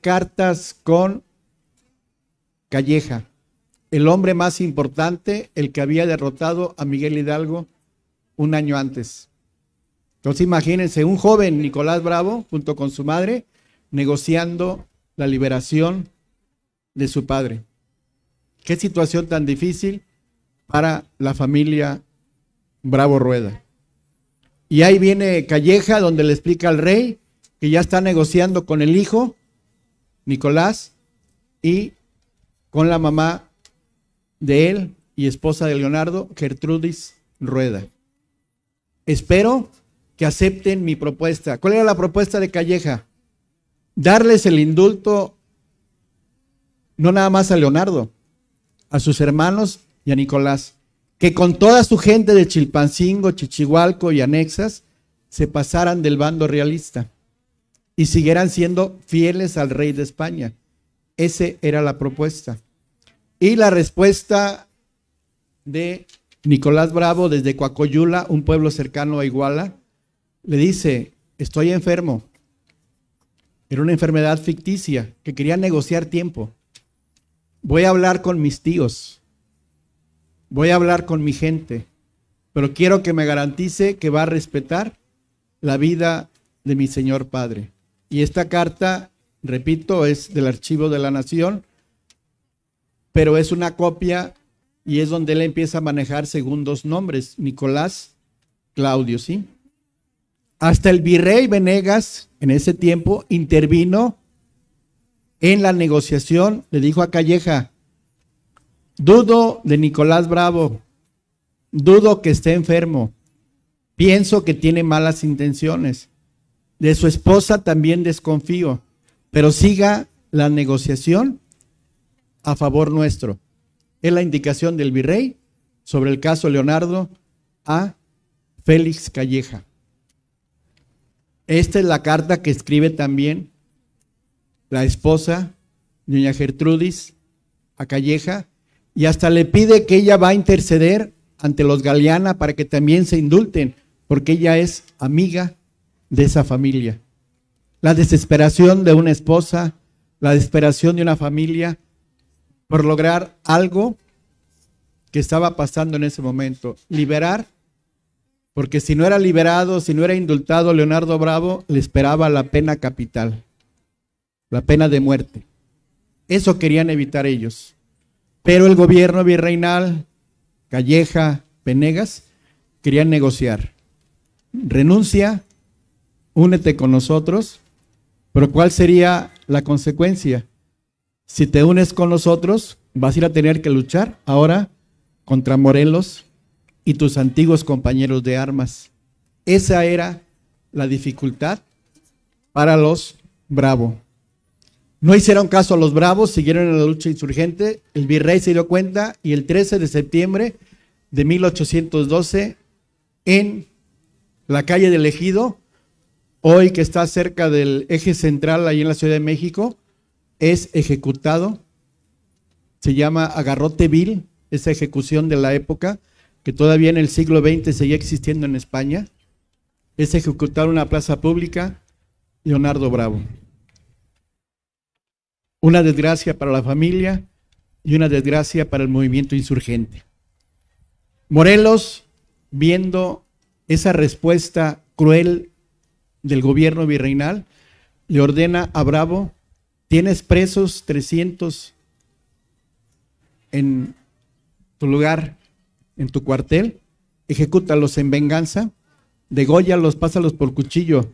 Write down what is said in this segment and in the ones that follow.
cartas con Calleja, el hombre más importante, el que había derrotado a Miguel Hidalgo un año antes. Entonces imagínense, un joven Nicolás Bravo, junto con su madre, negociando la liberación de su padre. Qué situación tan difícil para la familia Bravo Rueda. Y ahí viene Calleja, donde le explica al rey que ya está negociando con el hijo Nicolás, y con la mamá de él y esposa de Leonardo, Gertrudis Rueda. Espero que acepten mi propuesta. ¿Cuál era la propuesta de Calleja? Darles el indulto no nada más a Leonardo, a sus hermanos y a Nicolás, que con toda su gente de Chilpancingo, Chichihualco y anexas se pasaran del bando realista y siguieran siendo fieles al rey de España. Esa era la propuesta. Y la respuesta de Nicolás Bravo desde Cuacoyula, un pueblo cercano a Iguala, le dice, estoy enfermo. Era una enfermedad ficticia que quería negociar tiempo. Voy a hablar con mis tíos. Voy a hablar con mi gente. Pero quiero que me garantice que va a respetar la vida de mi Señor Padre. Y esta carta, repito, es del archivo de la nación, pero es una copia y es donde él empieza a manejar según dos nombres, Nicolás, Claudio, ¿sí? Hasta el virrey Venegas en ese tiempo intervino en la negociación, le dijo a Calleja, dudo de Nicolás Bravo, dudo que esté enfermo, pienso que tiene malas intenciones. De su esposa también desconfío, pero siga la negociación a favor nuestro. Es la indicación del virrey sobre el caso Leonardo a Félix Calleja. Esta es la carta que escribe también la esposa, doña Gertrudis, a Calleja, y hasta le pide que ella va a interceder ante los Galeana para que también se indulten, porque ella es amiga de esa familia. La desesperación de una esposa, la desesperación de una familia por lograr algo que estaba pasando en ese momento. Liberar, porque si no era liberado, si no era indultado, Leonardo Bravo le esperaba la pena capital, la pena de muerte. Eso querían evitar ellos. Pero el gobierno virreinal, Calleja, penegas querían negociar. Renuncia, únete con nosotros, pero ¿cuál sería la consecuencia? Si te unes con nosotros, vas a ir a tener que luchar ahora contra Morelos y tus antiguos compañeros de armas. Esa era la dificultad para los bravos. No hicieron caso a los bravos, siguieron en la lucha insurgente, el virrey se dio cuenta y el 13 de septiembre de 1812 en la calle del Ejido hoy que está cerca del eje central ahí en la Ciudad de México, es ejecutado. Se llama agarrote vil, esa ejecución de la época, que todavía en el siglo XX seguía existiendo en España. Es ejecutar en una plaza pública, Leonardo Bravo. Una desgracia para la familia y una desgracia para el movimiento insurgente. Morelos, viendo esa respuesta cruel del gobierno virreinal, le ordena a Bravo, tienes presos 300 en tu lugar, en tu cuartel, ejecútalos en venganza, degóyalos, pásalos por cuchillo,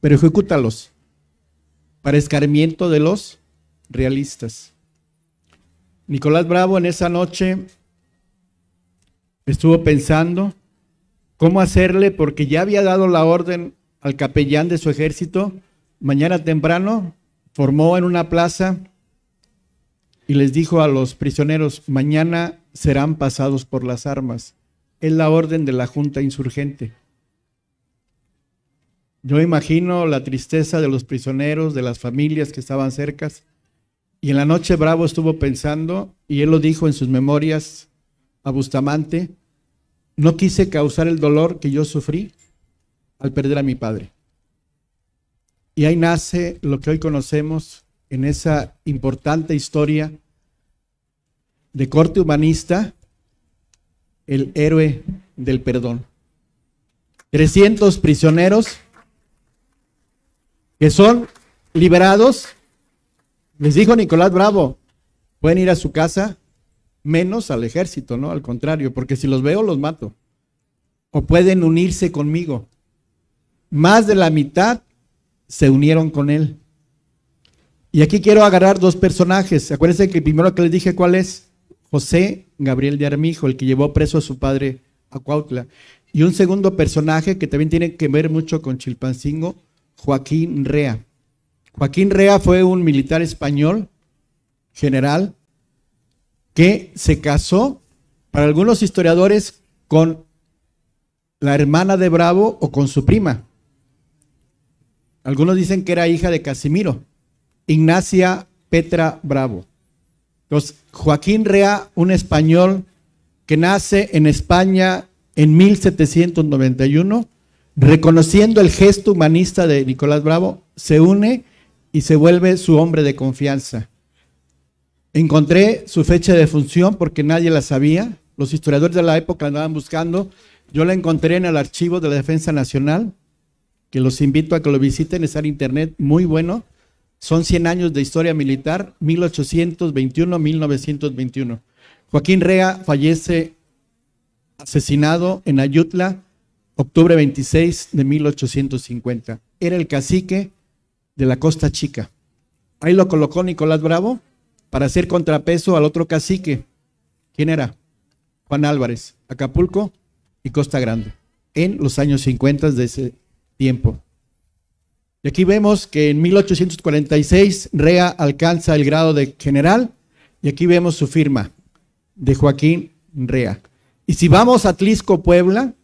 pero ejecútalos para escarmiento de los realistas. Nicolás Bravo en esa noche estuvo pensando cómo hacerle porque ya había dado la orden al capellán de su ejército, mañana temprano, formó en una plaza y les dijo a los prisioneros, mañana serán pasados por las armas. Es la orden de la Junta Insurgente. Yo imagino la tristeza de los prisioneros, de las familias que estaban cercas. Y en la noche Bravo estuvo pensando, y él lo dijo en sus memorias a Bustamante, no quise causar el dolor que yo sufrí al perder a mi padre. Y ahí nace lo que hoy conocemos en esa importante historia de corte humanista, el héroe del perdón. 300 prisioneros que son liberados. Les dijo Nicolás Bravo, pueden ir a su casa, menos al ejército, ¿no? Al contrario, porque si los veo los mato. O pueden unirse conmigo más de la mitad se unieron con él. Y aquí quiero agarrar dos personajes. Acuérdense que primero que les dije cuál es José Gabriel de Armijo, el que llevó preso a su padre a Cuautla. Y un segundo personaje que también tiene que ver mucho con Chilpancingo, Joaquín Rea. Joaquín Rea fue un militar español, general, que se casó, para algunos historiadores, con la hermana de Bravo o con su prima. Algunos dicen que era hija de Casimiro, Ignacia Petra Bravo. Entonces, Joaquín Rea, un español que nace en España en 1791, reconociendo el gesto humanista de Nicolás Bravo, se une y se vuelve su hombre de confianza. Encontré su fecha de función porque nadie la sabía. Los historiadores de la época andaban buscando. Yo la encontré en el archivo de la Defensa Nacional, que los invito a que lo visiten, está en internet, muy bueno. Son 100 años de historia militar, 1821-1921. Joaquín Rea fallece asesinado en Ayutla, octubre 26 de 1850. Era el cacique de la Costa Chica. Ahí lo colocó Nicolás Bravo para hacer contrapeso al otro cacique. ¿Quién era? Juan Álvarez, Acapulco y Costa Grande, en los años 50 de ese tiempo. Y aquí vemos que en 1846 Rea alcanza el grado de general y aquí vemos su firma de Joaquín Rea. Y si vamos a Tlisco, Puebla,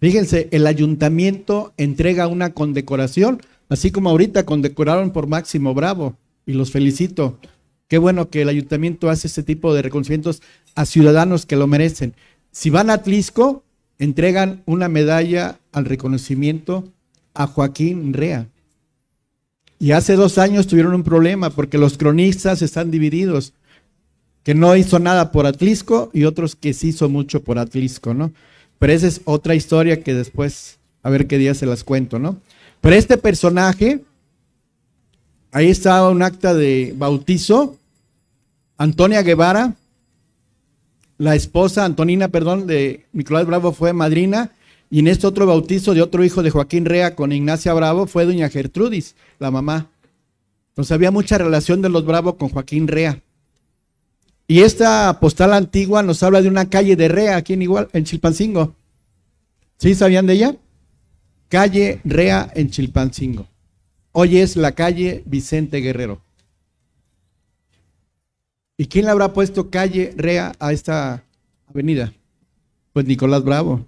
fíjense, el ayuntamiento entrega una condecoración, así como ahorita condecoraron por Máximo Bravo y los felicito. Qué bueno que el ayuntamiento hace ese tipo de reconocimientos a ciudadanos que lo merecen. Si van a Tlisco, entregan una medalla al reconocimiento a Joaquín Rea. Y hace dos años tuvieron un problema porque los cronistas están divididos, que no hizo nada por Atlisco y otros que sí hizo mucho por Atlisco, ¿no? Pero esa es otra historia que después, a ver qué día se las cuento, ¿no? Pero este personaje, ahí estaba un acta de bautizo, Antonia Guevara, la esposa Antonina, perdón, de Nicolás Bravo fue madrina. Y en este otro bautizo de otro hijo de Joaquín Rea con Ignacia Bravo fue doña Gertrudis, la mamá. Entonces había mucha relación de los Bravos con Joaquín Rea. Y esta postal antigua nos habla de una calle de Rea aquí igual en Chilpancingo. ¿Sí sabían de ella? Calle Rea en Chilpancingo. Hoy es la calle Vicente Guerrero. ¿Y quién le habrá puesto calle Rea a esta avenida? Pues Nicolás Bravo,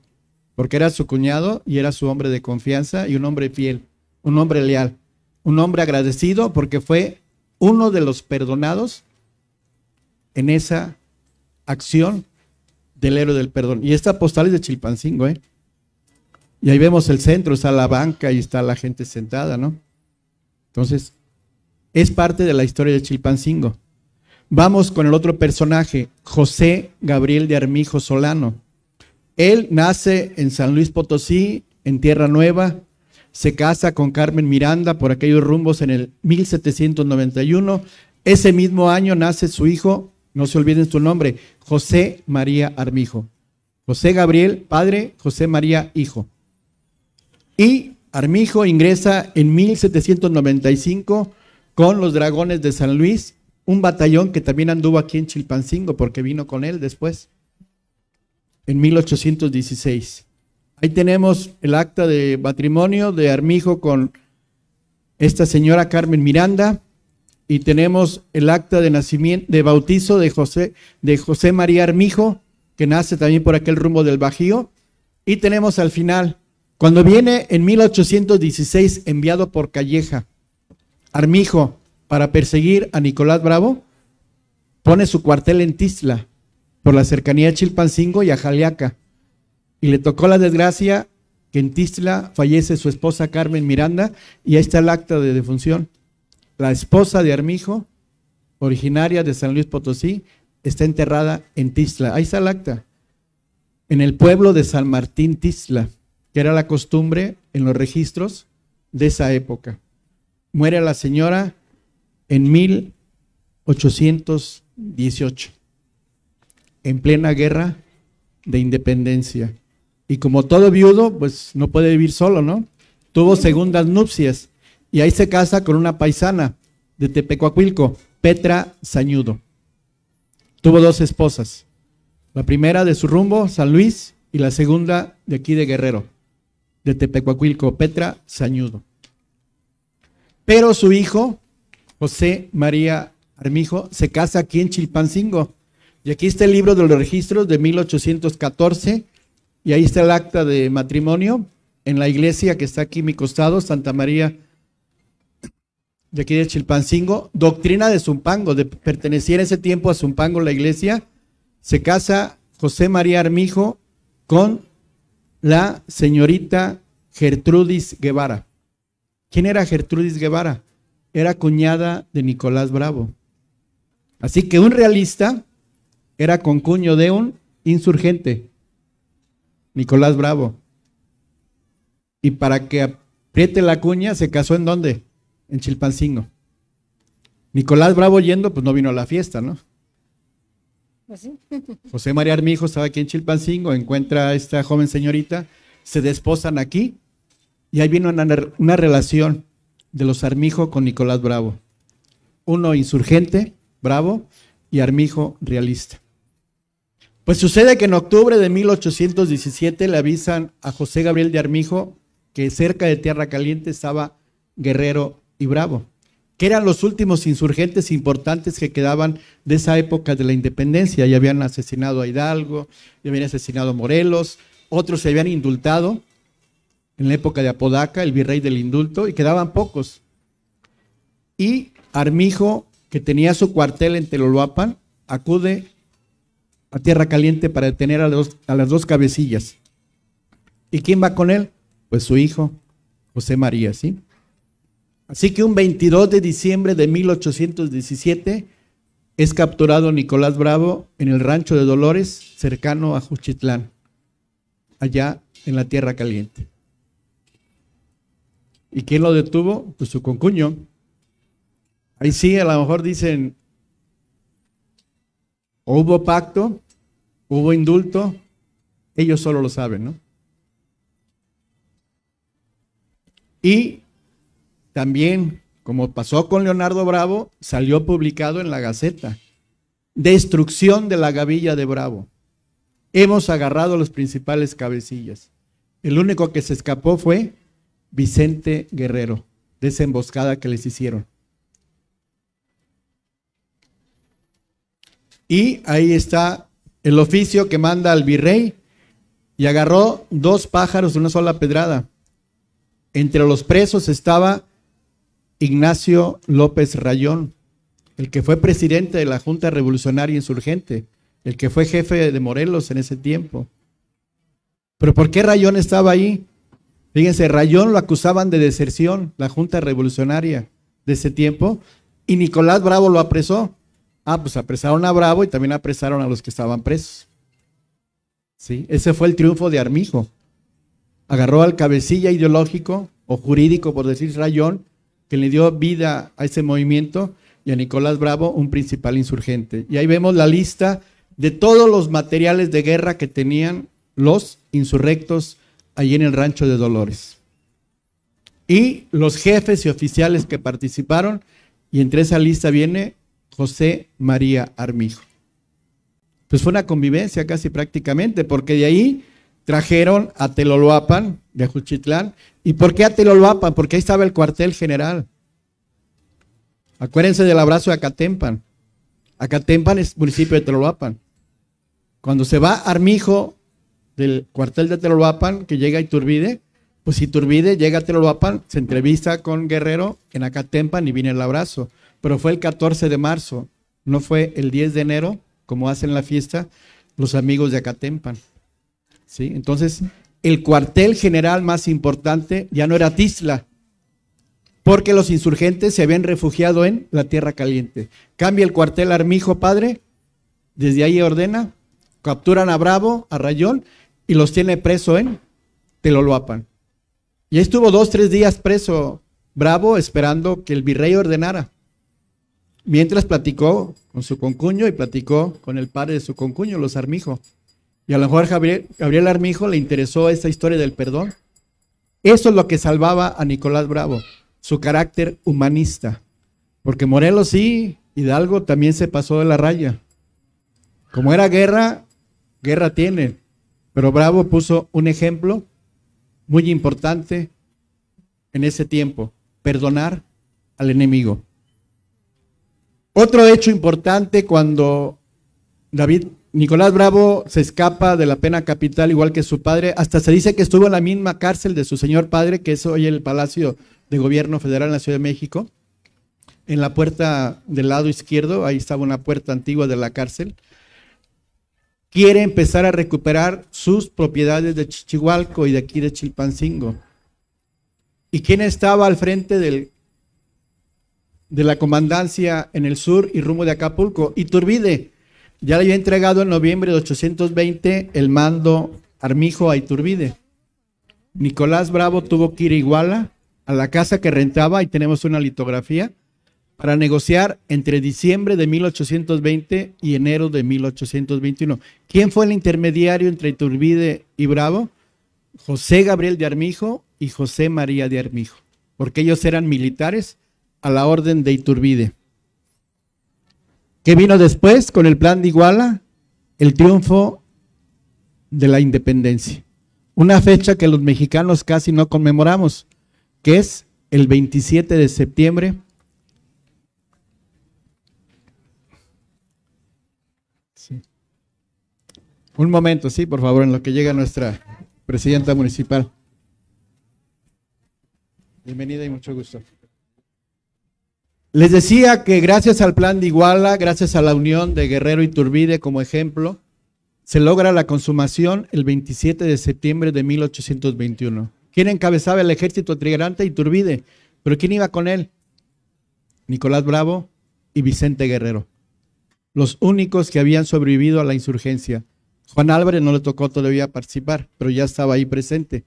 porque era su cuñado y era su hombre de confianza y un hombre fiel, un hombre leal, un hombre agradecido porque fue uno de los perdonados en esa acción del héroe del perdón. Y esta postal es de Chilpancingo, ¿eh? Y ahí vemos el centro, está la banca y está la gente sentada, ¿no? Entonces, es parte de la historia de Chilpancingo. Vamos con el otro personaje, José Gabriel de Armijo Solano. Él nace en San Luis Potosí, en Tierra Nueva, se casa con Carmen Miranda por aquellos rumbos en el 1791. Ese mismo año nace su hijo, no se olviden su nombre, José María Armijo. José Gabriel, padre, José María, hijo. Y Armijo ingresa en 1795 con los Dragones de San Luis un batallón que también anduvo aquí en Chilpancingo porque vino con él después, en 1816. Ahí tenemos el acta de matrimonio de Armijo con esta señora Carmen Miranda y tenemos el acta de nacimiento de bautizo de José de José María Armijo que nace también por aquel rumbo del Bajío y tenemos al final cuando viene en 1816 enviado por Calleja Armijo para perseguir a Nicolás Bravo, pone su cuartel en Tisla, por la cercanía a Chilpancingo y a Y le tocó la desgracia que en Tisla fallece su esposa Carmen Miranda, y ahí está el acta de defunción. La esposa de Armijo, originaria de San Luis Potosí, está enterrada en Tisla. Ahí está el acta. En el pueblo de San Martín Tisla, que era la costumbre en los registros de esa época. Muere la señora en 1818, en plena guerra de independencia. Y como todo viudo, pues no puede vivir solo, ¿no? Tuvo segundas nupcias y ahí se casa con una paisana de Tepecuacuilco, Petra Sañudo. Tuvo dos esposas, la primera de su rumbo, San Luis, y la segunda de aquí de Guerrero, de Tepecuacuilco, Petra Sañudo. Pero su hijo, José María Armijo se casa aquí en Chilpancingo. Y aquí está el libro de los registros de 1814 y ahí está el acta de matrimonio en la iglesia que está aquí a mi costado, Santa María de aquí de Chilpancingo, doctrina de Zumpango, de pertenecía en ese tiempo a Zumpango la iglesia, se casa José María Armijo con la señorita Gertrudis Guevara. ¿Quién era Gertrudis Guevara? era cuñada de Nicolás Bravo. Así que un realista era cuño de un insurgente, Nicolás Bravo. Y para que apriete la cuña, se casó en dónde? En Chilpancingo. Nicolás Bravo yendo, pues no vino a la fiesta, ¿no? Pues José María Armijo estaba aquí en Chilpancingo, encuentra a esta joven señorita, se desposan aquí y ahí vino una, una relación de los Armijo con Nicolás Bravo. Uno insurgente, Bravo, y Armijo realista. Pues sucede que en octubre de 1817 le avisan a José Gabriel de Armijo que cerca de Tierra Caliente estaba Guerrero y Bravo, que eran los últimos insurgentes importantes que quedaban de esa época de la independencia. Ya habían asesinado a Hidalgo, ya habían asesinado a Morelos, otros se habían indultado en la época de Apodaca, el virrey del indulto, y quedaban pocos. Y Armijo, que tenía su cuartel en Teloluapan, acude a Tierra Caliente para detener a, las dos cabecillas. ¿Y quién va con él? Pues su hijo, José María, ¿sí? Así que un 22 de diciembre de 1817 es capturado Nicolás Bravo en el rancho de Dolores, cercano a Juchitlán, allá en la Tierra Caliente. ¿Y quién lo detuvo? Pues su concuño. Ahí sí, a lo mejor dicen, hubo pacto, hubo indulto, ellos solo lo saben, ¿no? Y también, como pasó con Leonardo Bravo, salió publicado en la Gaceta, destrucción de la gavilla de Bravo. Hemos agarrado a los principales cabecillas. El único que se escapó fue Vicente Guerrero, desemboscada que les hicieron. Y ahí está el oficio que manda al virrey y agarró dos pájaros de una sola pedrada. Entre los presos estaba Ignacio López Rayón, el que fue presidente de la Junta Revolucionaria Insurgente, el que fue jefe de Morelos en ese tiempo. Pero ¿por qué Rayón estaba ahí? Fíjense, Rayón lo acusaban de deserción, la Junta Revolucionaria de ese tiempo, y Nicolás Bravo lo apresó. Ah, pues apresaron a Bravo y también apresaron a los que estaban presos. ¿Sí? Ese fue el triunfo de Armijo. Agarró al cabecilla ideológico o jurídico, por decir Rayón, que le dio vida a ese movimiento, y a Nicolás Bravo, un principal insurgente. Y ahí vemos la lista de todos los materiales de guerra que tenían los insurrectos allí en el rancho de Dolores. Y los jefes y oficiales que participaron, y entre esa lista viene José María Armijo. Pues fue una convivencia casi prácticamente, porque de ahí trajeron a Teloloapan de Juchitlán. ¿Y por qué a Teloloapan? Porque ahí estaba el cuartel general. Acuérdense del abrazo de Acatempan. Acatempan es municipio de Teloloapan. Cuando se va Armijo del cuartel de Telolapan que llega a Iturbide, pues Iturbide llega a se entrevista con Guerrero en Acatempan y viene el abrazo. Pero fue el 14 de marzo, no fue el 10 de enero, como hacen la fiesta los amigos de Acatempan. ¿Sí? Entonces, el cuartel general más importante ya no era Tisla, porque los insurgentes se habían refugiado en la Tierra Caliente. Cambia el cuartel Armijo, padre, desde ahí ordena, capturan a Bravo, a Rayón, y los tiene preso en apan Y estuvo dos, tres días preso Bravo esperando que el virrey ordenara. Mientras platicó con su concuño y platicó con el padre de su concuño, los Armijo. Y a lo mejor Gabriel, Gabriel Armijo le interesó esta historia del perdón. Eso es lo que salvaba a Nicolás Bravo, su carácter humanista. Porque Morelos sí, Hidalgo también se pasó de la raya. Como era guerra, guerra tiene. Pero Bravo puso un ejemplo muy importante en ese tiempo, perdonar al enemigo. Otro hecho importante cuando David Nicolás Bravo se escapa de la pena capital igual que su padre, hasta se dice que estuvo en la misma cárcel de su señor padre, que es hoy el Palacio de Gobierno Federal en la Ciudad de México. En la puerta del lado izquierdo, ahí estaba una puerta antigua de la cárcel quiere empezar a recuperar sus propiedades de Chichihualco y de aquí de Chilpancingo. ¿Y quién estaba al frente de la comandancia en el sur y rumbo de Acapulco? Iturbide. Ya le había entregado en noviembre de 820 el mando Armijo a Iturbide. Nicolás Bravo tuvo que ir a Iguala, a la casa que rentaba, y tenemos una litografía, para negociar entre diciembre de 1820 y enero de 1821. ¿Quién fue el intermediario entre Iturbide y Bravo? José Gabriel de Armijo y José María de Armijo, porque ellos eran militares a la orden de Iturbide. ¿Qué vino después con el plan de Iguala? El triunfo de la independencia. Una fecha que los mexicanos casi no conmemoramos, que es el 27 de septiembre Un momento, sí, por favor, en lo que llega nuestra presidenta municipal. Bienvenida y mucho gusto. Les decía que gracias al plan de Iguala, gracias a la unión de Guerrero y Turbide como ejemplo, se logra la consumación el 27 de septiembre de 1821. ¿Quién encabezaba el ejército y Turbide? ¿Pero quién iba con él? Nicolás Bravo y Vicente Guerrero. Los únicos que habían sobrevivido a la insurgencia. Juan Álvarez no le tocó todavía participar, pero ya estaba ahí presente.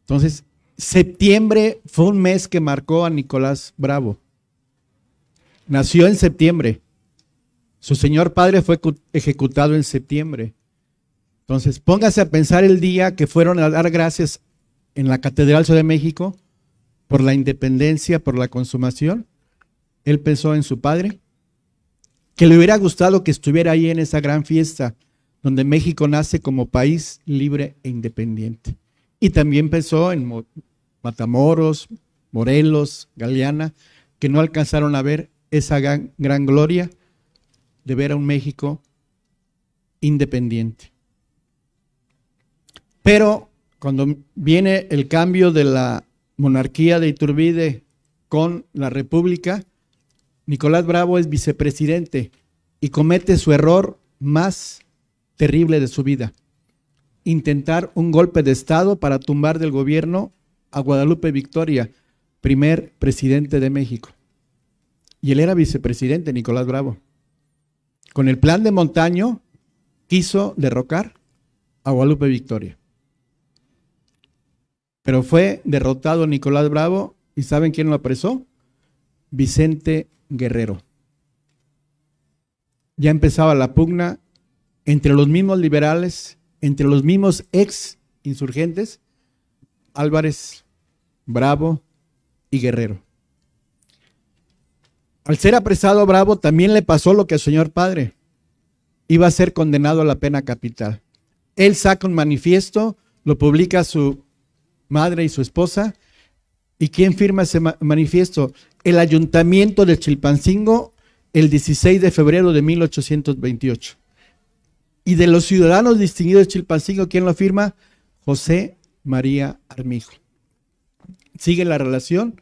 Entonces, septiembre fue un mes que marcó a Nicolás Bravo. Nació en septiembre. Su señor padre fue ejecutado en septiembre. Entonces, póngase a pensar el día que fueron a dar gracias en la Catedral de México por la independencia, por la consumación. Él pensó en su padre, que le hubiera gustado que estuviera ahí en esa gran fiesta donde México nace como país libre e independiente. Y también pensó en Matamoros, Morelos, Galeana, que no alcanzaron a ver esa gran, gloria de ver a un México independiente. Pero cuando viene el cambio de la monarquía de Iturbide con la República, Nicolás Bravo es vicepresidente y comete su error más terrible de su vida. Intentar un golpe de Estado para tumbar del gobierno a Guadalupe Victoria, primer presidente de México. Y él era vicepresidente, Nicolás Bravo. Con el plan de Montaño quiso derrocar a Guadalupe Victoria. Pero fue derrotado Nicolás Bravo y ¿saben quién lo apresó? Vicente Guerrero. Ya empezaba la pugna entre los mismos liberales, entre los mismos ex insurgentes, Álvarez, Bravo y Guerrero. Al ser apresado Bravo también le pasó lo que al señor padre. Iba a ser condenado a la pena capital. Él saca un manifiesto, lo publica su madre y su esposa. ¿Y quién firma ese manifiesto? El ayuntamiento de Chilpancingo el 16 de febrero de 1828 y de los ciudadanos distinguidos de Chilpancingo, ¿quién lo firma? José María Armijo. Sigue la relación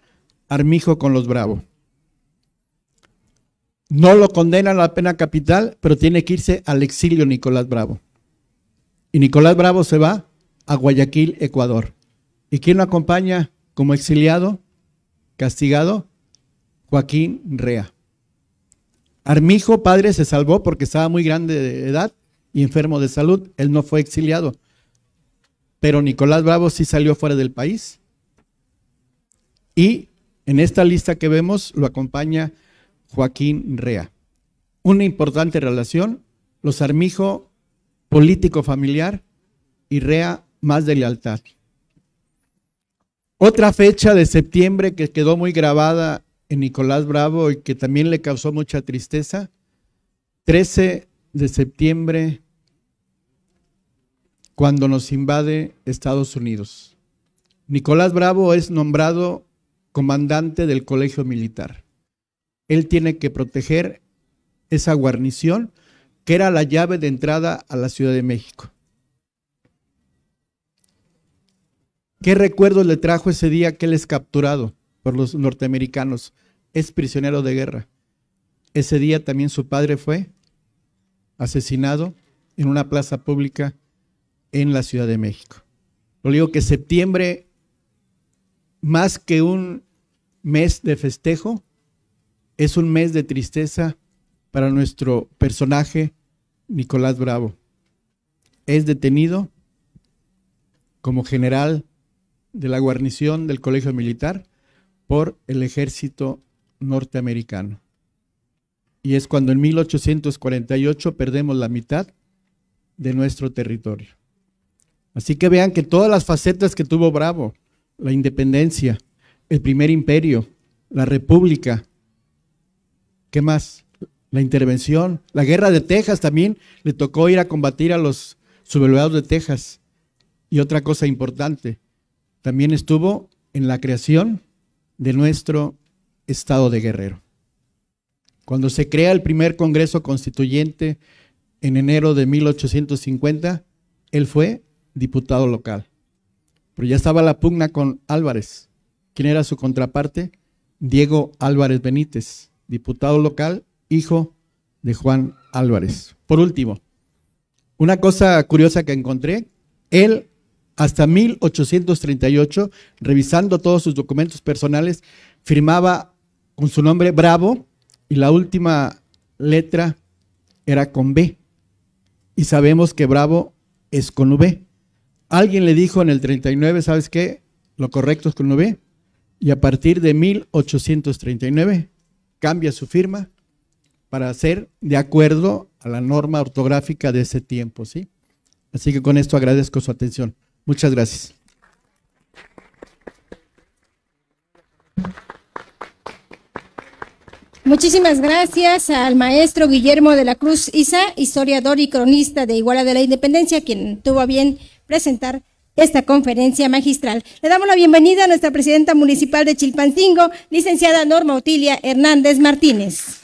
Armijo con los Bravos. No lo condenan a la pena capital, pero tiene que irse al exilio Nicolás Bravo. Y Nicolás Bravo se va a Guayaquil, Ecuador. ¿Y quién lo acompaña como exiliado, castigado? Joaquín Rea. Armijo, padre, se salvó porque estaba muy grande de edad enfermo de salud, él no fue exiliado. Pero Nicolás Bravo sí salió fuera del país. Y en esta lista que vemos lo acompaña Joaquín Rea. Una importante relación, los Armijo político familiar y Rea más de lealtad. Otra fecha de septiembre que quedó muy grabada en Nicolás Bravo y que también le causó mucha tristeza, 13 de septiembre cuando nos invade Estados Unidos. Nicolás Bravo es nombrado comandante del colegio militar. Él tiene que proteger esa guarnición que era la llave de entrada a la Ciudad de México. ¿Qué recuerdos le trajo ese día que él es capturado por los norteamericanos? Es prisionero de guerra. Ese día también su padre fue asesinado en una plaza pública en la Ciudad de México. Lo digo que septiembre, más que un mes de festejo, es un mes de tristeza para nuestro personaje Nicolás Bravo. Es detenido como general de la guarnición del Colegio Militar por el ejército norteamericano. Y es cuando en 1848 perdemos la mitad de nuestro territorio. Así que vean que todas las facetas que tuvo Bravo, la independencia, el primer imperio, la república, ¿qué más? La intervención, la guerra de Texas también, le tocó ir a combatir a los sublevados de Texas. Y otra cosa importante, también estuvo en la creación de nuestro estado de guerrero. Cuando se crea el primer Congreso Constituyente en enero de 1850, él fue diputado local. Pero ya estaba la pugna con Álvarez. ¿Quién era su contraparte? Diego Álvarez Benítez, diputado local, hijo de Juan Álvarez. Por último, una cosa curiosa que encontré, él hasta 1838, revisando todos sus documentos personales, firmaba con su nombre Bravo y la última letra era con B. Y sabemos que Bravo es con V. Alguien le dijo en el 39, ¿sabes qué? Lo correcto es con ve, Y a partir de 1839 cambia su firma para ser de acuerdo a la norma ortográfica de ese tiempo, ¿sí? Así que con esto agradezco su atención. Muchas gracias. Muchísimas gracias al maestro Guillermo de la Cruz Isa, historiador y cronista de Iguala de la Independencia, quien tuvo bien presentar esta conferencia magistral. Le damos la bienvenida a nuestra presidenta municipal de Chilpancingo, licenciada Norma Otilia Hernández Martínez.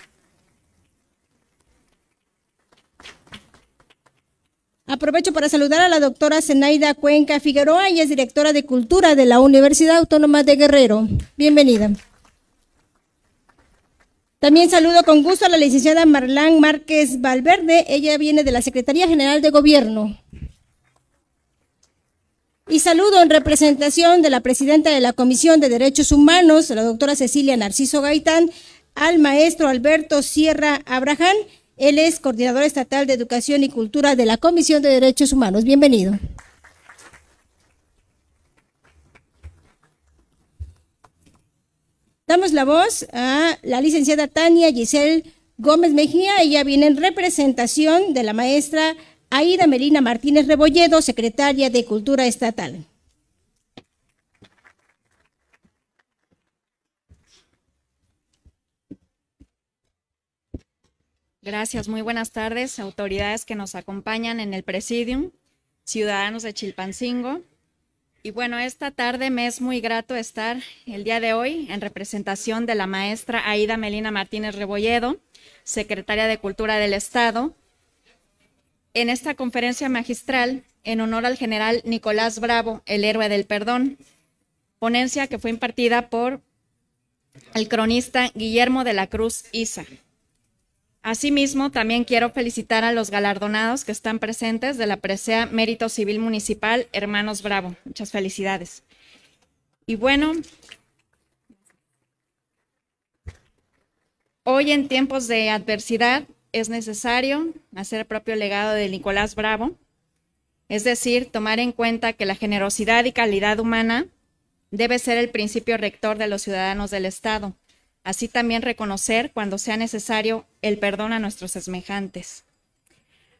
Aprovecho para saludar a la doctora Zenaida Cuenca Figueroa, ella es directora de Cultura de la Universidad Autónoma de Guerrero. Bienvenida. También saludo con gusto a la licenciada Marlán Márquez Valverde, ella viene de la Secretaría General de Gobierno. Y saludo en representación de la presidenta de la Comisión de Derechos Humanos, la doctora Cecilia Narciso Gaitán, al maestro Alberto Sierra Abraham. Él es coordinador estatal de Educación y Cultura de la Comisión de Derechos Humanos. Bienvenido. Damos la voz a la licenciada Tania Giselle Gómez Mejía. Ella viene en representación de la maestra Aida Melina Martínez Rebolledo, secretaria de Cultura Estatal. Gracias, muy buenas tardes, autoridades que nos acompañan en el Presidium, ciudadanos de Chilpancingo. Y bueno, esta tarde me es muy grato estar el día de hoy en representación de la maestra Aida Melina Martínez Rebolledo, secretaria de Cultura del Estado, en esta conferencia magistral en honor al general Nicolás Bravo, el héroe del perdón, ponencia que fue impartida por el cronista Guillermo de la Cruz Isa. Asimismo, también quiero felicitar a los galardonados que están presentes de la Presea Mérito Civil Municipal Hermanos Bravo. Muchas felicidades. Y bueno, hoy en tiempos de adversidad es necesario hacer el propio legado de Nicolás Bravo, es decir, tomar en cuenta que la generosidad y calidad humana debe ser el principio rector de los ciudadanos del Estado, así también reconocer cuando sea necesario el perdón a nuestros semejantes.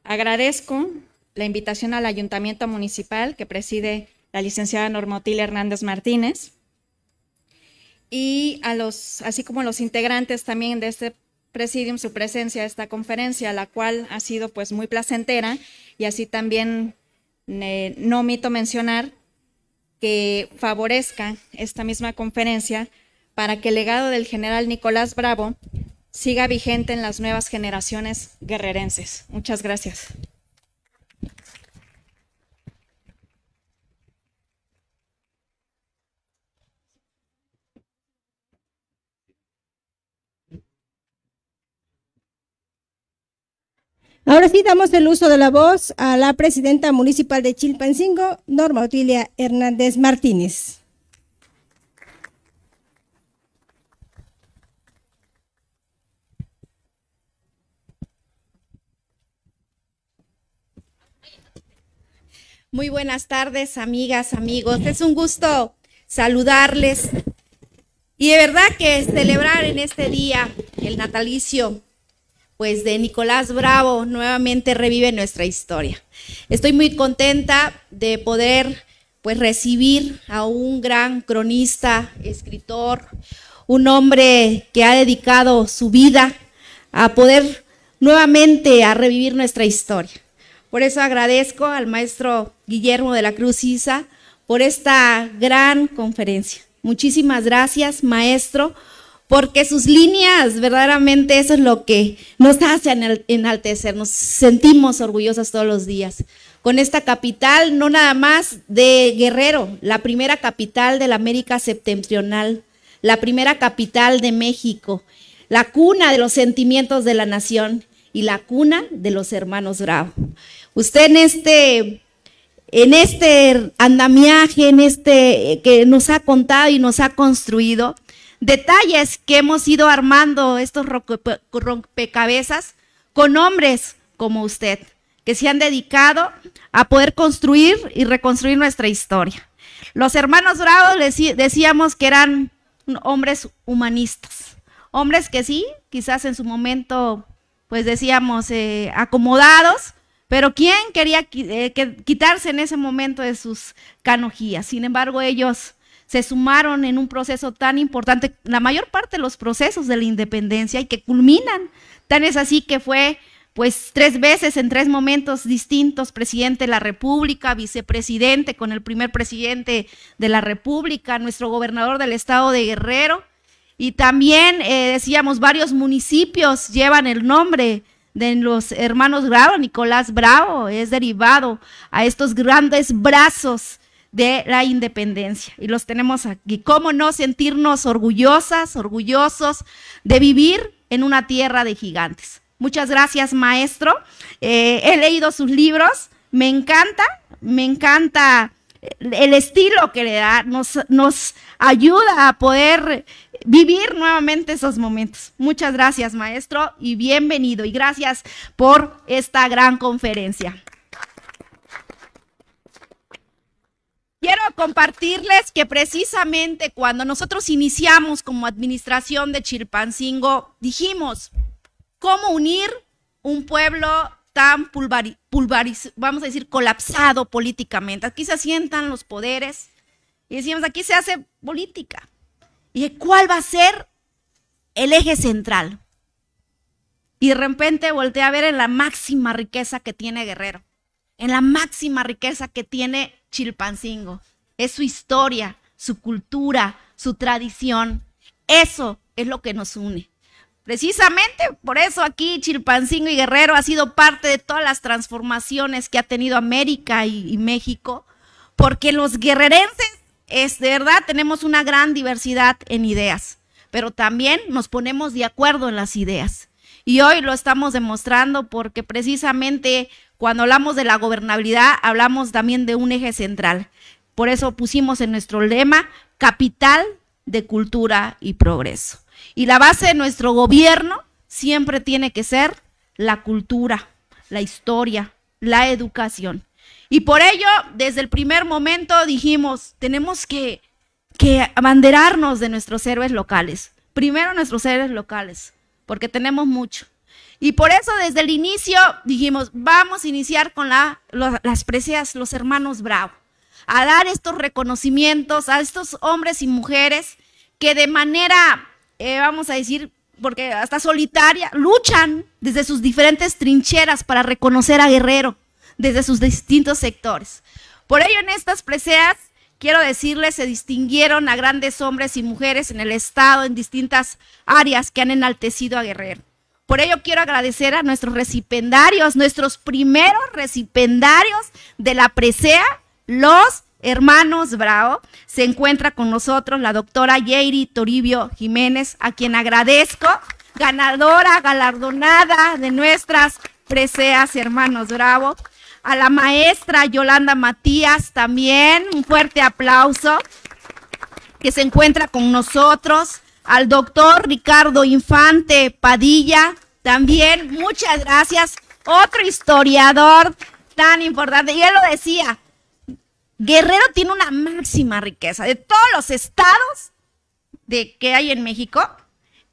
Agradezco la invitación al Ayuntamiento Municipal que preside la licenciada Normotil Hernández Martínez y a los, así como a los integrantes también de este Presidium su presencia a esta conferencia, la cual ha sido pues muy placentera y así también no omito mencionar que favorezca esta misma conferencia para que el legado del general Nicolás Bravo siga vigente en las nuevas generaciones guerrerenses. Muchas gracias. Ahora sí damos el uso de la voz a la presidenta municipal de Chilpancingo, Norma Otilia Hernández Martínez. Muy buenas tardes, amigas, amigos. Es un gusto saludarles y de verdad que celebrar en este día el natalicio pues de Nicolás Bravo nuevamente revive nuestra historia. Estoy muy contenta de poder pues recibir a un gran cronista, escritor, un hombre que ha dedicado su vida a poder nuevamente a revivir nuestra historia. Por eso agradezco al maestro Guillermo de la Cruz Isa por esta gran conferencia. Muchísimas gracias, maestro, porque sus líneas, verdaderamente eso es lo que nos hace enaltecer, nos sentimos orgullosos todos los días. Con esta capital, no nada más de Guerrero, la primera capital de la América septentrional, la primera capital de México, la cuna de los sentimientos de la nación y la cuna de los hermanos Bravo. Usted en este en este andamiaje, en este eh, que nos ha contado y nos ha construido, detalles que hemos ido armando estos rompecabezas con hombres como usted, que se han dedicado a poder construir y reconstruir nuestra historia. Los hermanos Bravos decíamos que eran hombres humanistas, hombres que sí, quizás en su momento, pues decíamos, eh, acomodados, pero ¿quién quería eh, quitarse en ese momento de sus canojías? Sin embargo, ellos se sumaron en un proceso tan importante, la mayor parte de los procesos de la independencia y que culminan. Tan es así que fue pues tres veces en tres momentos distintos, presidente de la República, vicepresidente con el primer presidente de la República, nuestro gobernador del estado de Guerrero, y también eh, decíamos varios municipios llevan el nombre de los hermanos Bravo, Nicolás Bravo es derivado a estos grandes brazos de la independencia. Y los tenemos aquí. ¿Cómo no sentirnos orgullosas, orgullosos de vivir en una tierra de gigantes? Muchas gracias, maestro. Eh, he leído sus libros. Me encanta, me encanta eh, el estilo que le da. Nos, nos ayuda a poder vivir nuevamente esos momentos. Muchas gracias, maestro, y bienvenido. Y gracias por esta gran conferencia. Quiero compartirles que precisamente cuando nosotros iniciamos como administración de Chilpancingo, dijimos, ¿cómo unir un pueblo tan pulvarizado, vamos a decir, colapsado políticamente? Aquí se asientan los poderes y decimos, aquí se hace política. Y cuál va a ser el eje central. Y de repente volteé a ver en la máxima riqueza que tiene Guerrero, en la máxima riqueza que tiene Chilpancingo. Es su historia, su cultura, su tradición. Eso es lo que nos une. Precisamente por eso aquí Chilpancingo y Guerrero ha sido parte de todas las transformaciones que ha tenido América y, México, porque los guerrerenses, es, de verdad, tenemos una gran diversidad en ideas, pero también nos ponemos de acuerdo en las ideas. Y hoy lo estamos demostrando porque precisamente cuando hablamos de la gobernabilidad, hablamos también de un eje central. Por eso pusimos en nuestro lema capital de cultura y progreso. Y la base de nuestro gobierno siempre tiene que ser la cultura, la historia, la educación. Y por ello, desde el primer momento dijimos, tenemos que, abanderarnos de nuestros héroes locales. Primero nuestros héroes locales, porque tenemos mucho. Y por eso desde el inicio dijimos, vamos a iniciar con las preseas, los hermanos Bravo, a dar estos reconocimientos a estos hombres y mujeres que de manera, eh, vamos a decir, porque hasta solitaria, luchan desde sus diferentes trincheras para reconocer a Guerrero, desde sus distintos sectores. Por ello, en estas preseas, quiero decirles, se distinguieron a grandes hombres y mujeres en el Estado, en distintas áreas que han enaltecido a Guerrero. Por ello quiero agradecer a nuestros recipendarios, nuestros primeros recipendarios de la presea, los hermanos Bravo. Se encuentra con nosotros la doctora Yeiri Toribio Jiménez, a quien agradezco, ganadora, galardonada de nuestras preseas, hermanos Bravo. A la maestra Yolanda Matías también, un fuerte aplauso, que se encuentra con nosotros al doctor Ricardo Infante Padilla, también muchas gracias. Otro historiador tan importante, y él lo decía, Guerrero tiene una máxima riqueza. De todos los estados de que hay en México,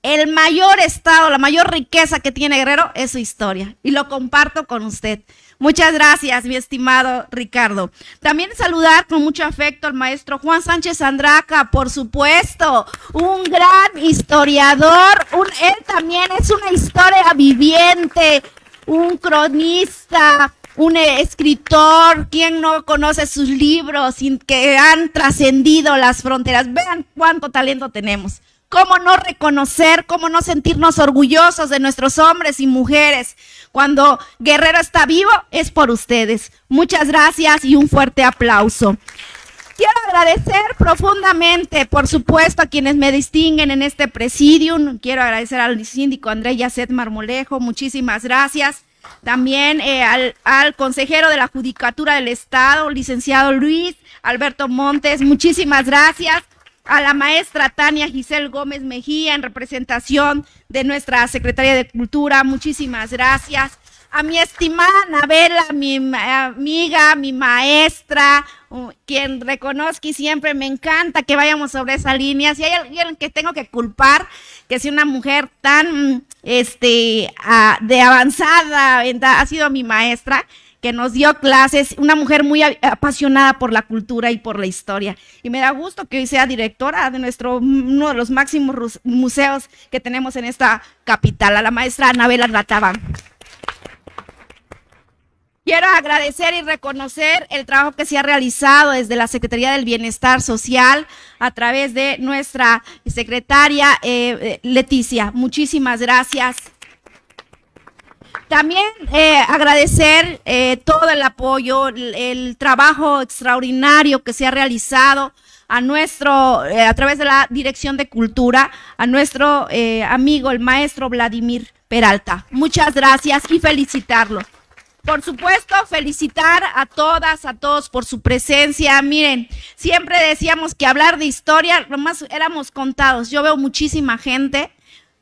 el mayor estado, la mayor riqueza que tiene Guerrero es su historia. Y lo comparto con usted. Muchas gracias, mi estimado Ricardo. También saludar con mucho afecto al maestro Juan Sánchez Andraca, por supuesto, un gran historiador, un, él también es una historia viviente, un cronista, un escritor, ¿quién no conoce sus libros que han trascendido las fronteras? Vean cuánto talento tenemos. ¿Cómo no reconocer, cómo no sentirnos orgullosos de nuestros hombres y mujeres? Cuando Guerrero está vivo es por ustedes. Muchas gracias y un fuerte aplauso. Quiero agradecer profundamente, por supuesto, a quienes me distinguen en este presidium. Quiero agradecer al síndico Andrés Yacet Marmolejo. Muchísimas gracias también eh, al, consejero de la Judicatura del Estado, licenciado Luis Alberto Montes, muchísimas gracias. A la maestra Tania Giselle Gómez Mejía, en representación de nuestra Secretaría de Cultura, muchísimas gracias a mi estimada Anabela, mi amiga, mi maestra, quien reconozco y siempre me encanta que vayamos sobre esa línea. Si hay alguien que tengo que culpar, que si una mujer tan este, de avanzada ha sido mi maestra que nos dio clases, una mujer muy apasionada por la cultura y por la historia. Y me da gusto que hoy sea directora de nuestro, uno de los máximos museos que tenemos en esta capital, a la maestra Anabela Rataba. Quiero agradecer y reconocer el trabajo que se ha realizado desde la Secretaría del Bienestar Social a través de nuestra secretaria eh, eh, Leticia. Muchísimas gracias. También eh, agradecer todo el apoyo, el, el, trabajo extraordinario que se ha realizado a nuestro, a través de la Dirección de Cultura, a nuestro amigo, el maestro Vladimir Peralta. Muchas gracias y felicitarlo. Por supuesto, felicitar a todas, a todos por su presencia. Miren, siempre decíamos que hablar de historia, nomás éramos contados. Yo veo muchísima gente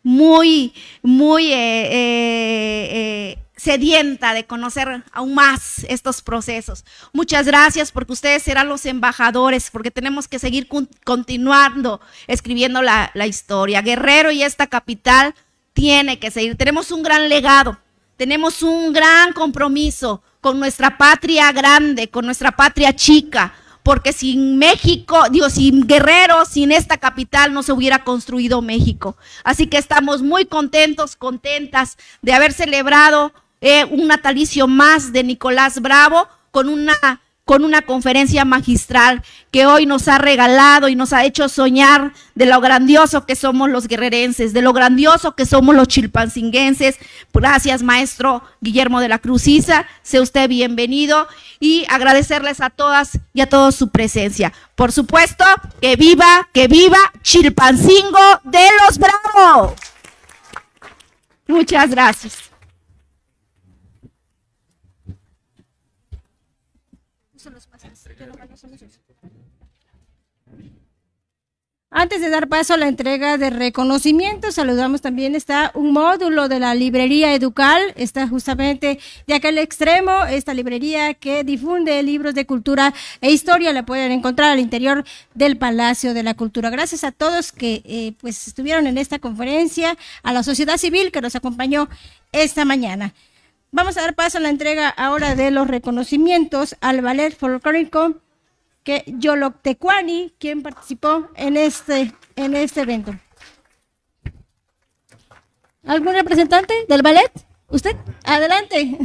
muy, muy eh, eh, eh, sedienta de conocer aún más estos procesos. Muchas gracias porque ustedes serán los embajadores, porque tenemos que seguir continuando escribiendo la, la historia. Guerrero y esta capital tiene que seguir. Tenemos un gran legado tenemos un gran compromiso con nuestra patria grande, con nuestra patria chica, porque sin México, Dios sin Guerrero, sin esta capital no se hubiera construido México. Así que estamos muy contentos, contentas de haber celebrado eh, un natalicio más de Nicolás Bravo con una con una conferencia magistral que hoy nos ha regalado y nos ha hecho soñar de lo grandioso que somos los guerrerenses, de lo grandioso que somos los chilpancinguenses. Gracias, maestro Guillermo de la Cruziza. Sea usted bienvenido y agradecerles a todas y a todos su presencia. Por supuesto, que viva, que viva Chilpancingo de los Bravos. Muchas gracias. Antes de dar paso a la entrega de reconocimientos, saludamos también, está un módulo de la librería Educal, está justamente de aquel extremo, esta librería que difunde libros de cultura e historia, la pueden encontrar al interior del Palacio de la Cultura. Gracias a todos que eh, pues estuvieron en esta conferencia, a la sociedad civil que nos acompañó esta mañana. Vamos a dar paso a la entrega ahora de los reconocimientos al ballet folclórico que Yoloctecuani, quien participó en este, en este evento. ¿Algún representante del ballet? ¿Usted? Adelante.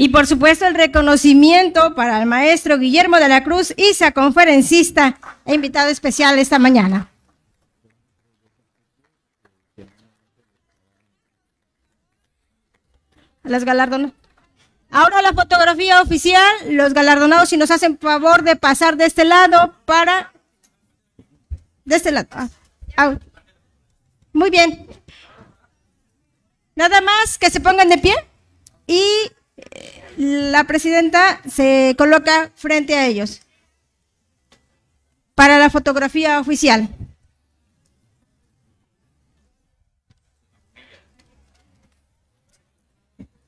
Y por supuesto el reconocimiento para el maestro Guillermo de la Cruz, ISA conferencista e invitado especial esta mañana. Las galardonadas. Ahora la fotografía oficial, los galardonados, si nos hacen favor de pasar de este lado para... De este lado. Ah, Muy bien. Nada más que se pongan de pie y la presidenta se coloca frente a ellos para la fotografía oficial.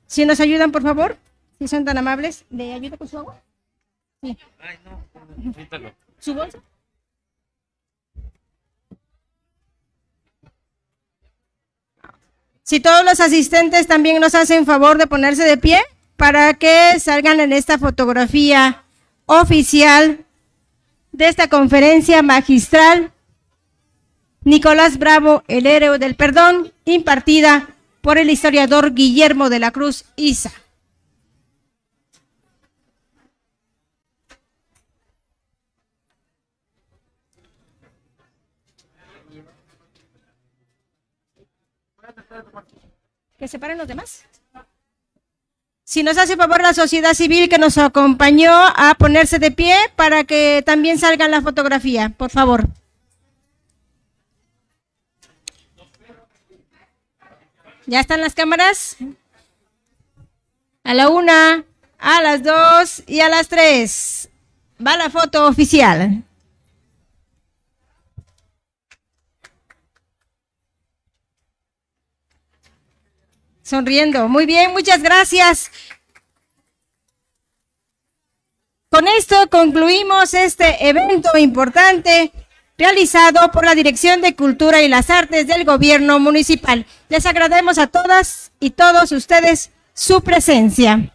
Si nos ayudan, por favor, si son tan amables, ¿de ayuda con su agua? Sí. ¿Su bolsa? Si todos los asistentes también nos hacen favor de ponerse de pie para que salgan en esta fotografía oficial de esta conferencia magistral Nicolás Bravo, el héroe del perdón, impartida por el historiador Guillermo de la Cruz Isa. ¿Que separen los demás? si nos hace favor la sociedad civil que nos acompañó a ponerse de pie para que también salga la fotografía, por favor. ¿Ya están las cámaras? A la una, a las dos y a las tres. Va la foto oficial. Sonriendo. Muy bien, muchas gracias. Con esto concluimos este evento importante realizado por la Dirección de Cultura y las Artes del Gobierno Municipal. Les agradecemos a todas y todos ustedes su presencia.